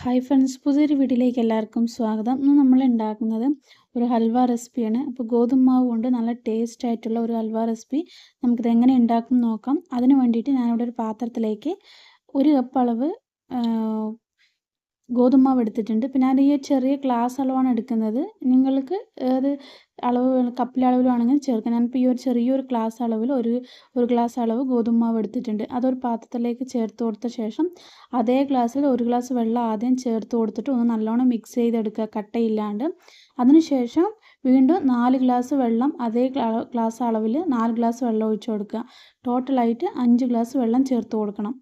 hi friends പുതിയൊരു വീട്ടിലേക്ക് എല്ലാവർക്കും സ്വാഗതം ഇന്ന് നമ്മൾ ഉണ്ടാക്കുന്നത് ഒരു ഹൽവ റെസിപ്പിയാണ് അപ്പോൾ ഗോതമ്പ് മാവ് കൊണ്ട് നല്ല ടേസ്റ്റ് ആയിട്ടുള്ള ഒരു ഹൽവ റെസിപ്പി നമുക്കിത് എങ്ങനെ ഉണ്ടാക്കും നോക്കാം അതിന് വേണ്ടിയിട്ട് ഞാനിവിടെ ഒരു പാത്രത്തിലേക്ക് ഒരു കപ്പ് അളവ് ഗോതമ്മാവ് എടുത്തിട്ടുണ്ട് പിന്നെ അത് ഈ ചെറിയ ഗ്ലാസ് അളവാണ് എടുക്കുന്നത് നിങ്ങൾക്ക് അത് അളവ് കപ്പിലെ അളവിലാണെങ്കിൽ ചേർക്കാം ഞാനിപ്പോൾ ഈ ഒരു ചെറിയൊരു ഗ്ലാസ് അളവിൽ ഒരു ഒരു ഗ്ലാസ് അളവ് ഗോതമ്മാവ് എടുത്തിട്ടുണ്ട് അതൊരു പാത്രത്തിലേക്ക് ചേർത്ത് കൊടുത്ത ശേഷം അതേ ഗ്ലാസ്സിൽ ഒരു ഗ്ലാസ് വെള്ളം ആദ്യം ചേർത്ത് കൊടുത്തിട്ട് ഒന്ന് നല്ലോണം മിക്സ് ചെയ്തെടുക്കുക കട്ടയില്ലാണ്ട് അതിനുശേഷം വീണ്ടും നാല് ഗ്ലാസ് വെള്ളം അതേ ഗ്ലാസ് അളവിൽ നാല് ഗ്ലാസ് വെള്ളം ഒഴിച്ചു കൊടുക്കുക ടോട്ടലായിട്ട് അഞ്ച് ഗ്ലാസ് വെള്ളം ചേർത്ത് കൊടുക്കണം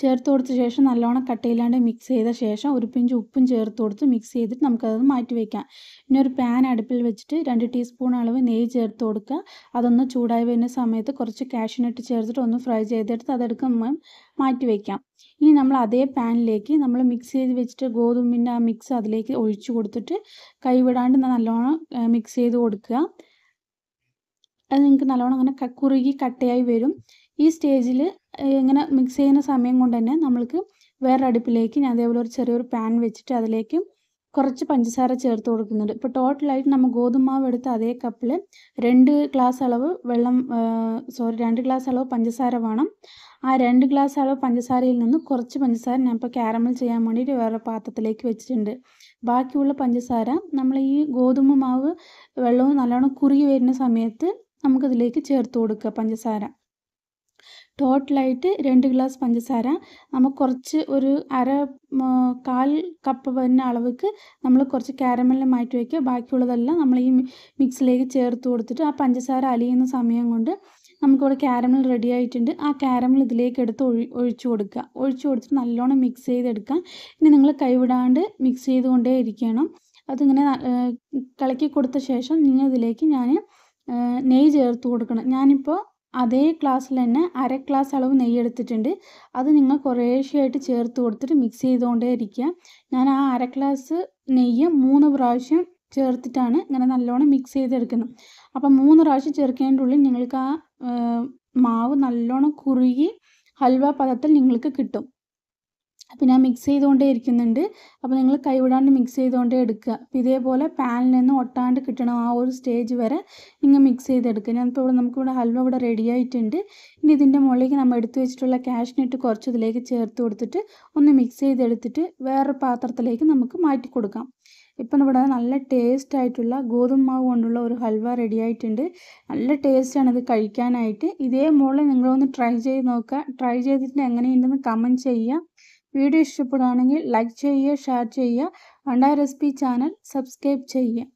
ചേർത്ത് കൊടുത്ത ശേഷം നല്ലോണം കട്ടയില്ലാണ്ട് മിക്സ് ചെയ്ത ശേഷം ഒരു പിഞ്ച് ഉപ്പും ചേർത്ത് കൊടുത്ത് മിക്സ് ചെയ്തിട്ട് നമുക്കത് മാറ്റി വയ്ക്കാം പിന്നെ ഒരു പാൻ അടുപ്പിൽ വെച്ചിട്ട് രണ്ട് ടീസ്പൂൺ അളവ് നെയ്യ് ചേർത്ത് കൊടുക്കുക അതൊന്ന് ചൂടായി വരുന്ന സമയത്ത് കുറച്ച് കാഷ്യൂനട്ട് ചേർത്തിട്ട് ഒന്ന് ഫ്രൈ ചെയ്തെടുത്ത് അതെടുക്കുമ്പം മാറ്റി വയ്ക്കാം ഇനി നമ്മൾ അതേ പാനിലേക്ക് നമ്മൾ മിക്സ് ചെയ്ത് വെച്ചിട്ട് ഗോതമ്പിൻ്റെ ആ മിക്സ് അതിലേക്ക് ഒഴിച്ചു കൊടുത്തിട്ട് കൈവിടാണ്ട് നല്ലോണം മിക്സ് ചെയ്ത് കൊടുക്കുക അത് നിങ്ങൾക്ക് നല്ലോണം അങ്ങനെ കുറുകി കട്ടയായി വരും ഈ സ്റ്റേജിൽ ഇങ്ങനെ മിക്സ് ചെയ്യുന്ന സമയം കൊണ്ട് തന്നെ നമ്മൾക്ക് വേറെ അടുപ്പിലേക്ക് ഞാൻ അതേപോലെ ഒരു ചെറിയൊരു പാൻ വെച്ചിട്ട് അതിലേക്ക് കുറച്ച് പഞ്ചസാര ചേർത്ത് കൊടുക്കുന്നുണ്ട് ഇപ്പോൾ ടോട്ടലായിട്ട് നമ്മൾ ഗോതുമാവ് എടുത്ത് അതേ കപ്പിൽ രണ്ട് ഗ്ലാസ് അളവ് വെള്ളം സോറി രണ്ട് ഗ്ലാസ് അളവ് പഞ്ചസാര വേണം ആ രണ്ട് ഗ്ലാസ് അളവ് പഞ്ചസാരയിൽ നിന്ന് കുറച്ച് പഞ്ചസാര ഞാൻ ഇപ്പോൾ ക്യാരമൽ ചെയ്യാൻ വേണ്ടിയിട്ട് വേറെ പാത്രത്തിലേക്ക് വെച്ചിട്ടുണ്ട് ബാക്കിയുള്ള പഞ്ചസാര നമ്മൾ ഈ ഗോതമ്പ് മാവ് വെള്ളവും നല്ലോണം കുറുകി വരുന്ന സമയത്ത് നമുക്കതിലേക്ക് ചേർത്ത് കൊടുക്കുക പഞ്ചസാര ടോട്ടലായിട്ട് രണ്ട് ഗ്ലാസ് പഞ്ചസാര നമുക്ക് കുറച്ച് ഒരു അര കാൽ കപ്പ് വരുന്ന അളവ്ക്ക് നമ്മൾ കുറച്ച് കാരമലിൽ മാറ്റി വയ്ക്കുക ബാക്കിയുള്ളതെല്ലാം നമ്മൾ ഈ മിക്സിലേക്ക് ചേർത്ത് കൊടുത്തിട്ട് ആ പഞ്ചസാര അലിയുന്ന സമയം കൊണ്ട് നമുക്കിവിടെ കാരമൽ റെഡി ആയിട്ടുണ്ട് ആ കാരമൽ ഇതിലേക്ക് എടുത്ത് ഒഴി ഒഴിച്ചു കൊടുക്കുക ഒഴിച്ചു കൊടുത്തിട്ട് നല്ലോണം മിക്സ് ചെയ്തെടുക്കാം ഇനി നിങ്ങൾ കൈവിടാണ്ട് മിക്സ് ചെയ്തുകൊണ്ടേ ഇരിക്കണം അതിങ്ങനെ കളക്കി കൊടുത്ത ശേഷം നിങ്ങൾ ഇതിലേക്ക് ഞാൻ നെയ്യ് ചേർത്ത് കൊടുക്കണം ഞാനിപ്പോൾ അതേ ക്ലാസ്സിൽ തന്നെ അര ക്ലാസ് അളവ് നെയ്യ് എടുത്തിട്ടുണ്ട് അത് നിങ്ങൾ കുറേശ്ശെയായിട്ട് ചേർത്ത് കൊടുത്തിട്ട് മിക്സ് ചെയ്തുകൊണ്ടേ ഇരിക്കുക ഞാൻ ആ അര ഗ്ലാസ് നെയ്യ് മൂന്ന് പ്രാവശ്യം ചേർത്തിട്ടാണ് ഇങ്ങനെ നല്ലോണം മിക്സ് ചെയ്തെടുക്കുന്നത് അപ്പം മൂന്ന് പ്രാവശ്യം ചേർക്കേണ്ട ഉള്ളിൽ നിങ്ങൾക്ക് ആ മാവ് നല്ലോണം കുറുകി ഹൽവ പദത്തിൽ നിങ്ങൾക്ക് കിട്ടും അപ്പോൾ ഞാൻ മിക്സ് ചെയ്തുകൊണ്ടേ ഇരിക്കുന്നുണ്ട് അപ്പോൾ നിങ്ങൾ കൈവിടാണ്ട് മിക്സ് ചെയ്തുകൊണ്ടേ എടുക്കുക അപ്പോൾ ഇതേപോലെ പാനിൽ നിന്ന് ഒട്ടാണ്ട് കിട്ടണം ആ ഒരു സ്റ്റേജ് വരെ നിങ്ങൾ മിക്സ് ചെയ്തെടുക്കുക ഞാനിപ്പോൾ ഇവിടെ നമുക്കിവിടെ ഹൽവ ഇവിടെ റെഡി ആയിട്ടുണ്ട് ഇനി ഇതിൻ്റെ മുകളിലേക്ക് നമ്മൾ എടുത്തു വെച്ചിട്ടുള്ള കാഷ്നിട്ട് കുറച്ച് ഇതിലേക്ക് ചേർത്ത് കൊടുത്തിട്ട് ഒന്ന് മിക്സ് ചെയ്തെടുത്തിട്ട് വേറൊരു പാത്രത്തിലേക്ക് നമുക്ക് മാറ്റി കൊടുക്കാം ഇപ്പം ഇവിടെ നല്ല ടേസ്റ്റ് ആയിട്ടുള്ള ഗോതമ്പ് മാവ് കൊണ്ടുള്ള ഒരു ഹൽവ റെഡി ആയിട്ടുണ്ട് നല്ല ടേസ്റ്റാണ് ഇത് കഴിക്കാനായിട്ട് ഇതേ മോളിൽ നിങ്ങളൊന്ന് ട്രൈ ചെയ്ത് നോക്കുക ട്രൈ ചെയ്തിട്ട് എങ്ങനെയുണ്ടെന്ന് കമൻറ്റ് ചെയ്യുക വീഡിയോ ഇഷ്ടപ്പെടുകയാണെങ്കിൽ ലൈക്ക് ചെയ്യുക ഷെയർ ചെയ്യുക അണ്ടാ റെസിപ്പി ചാനൽ സബ്സ്ക്രൈബ് ചെയ്യുക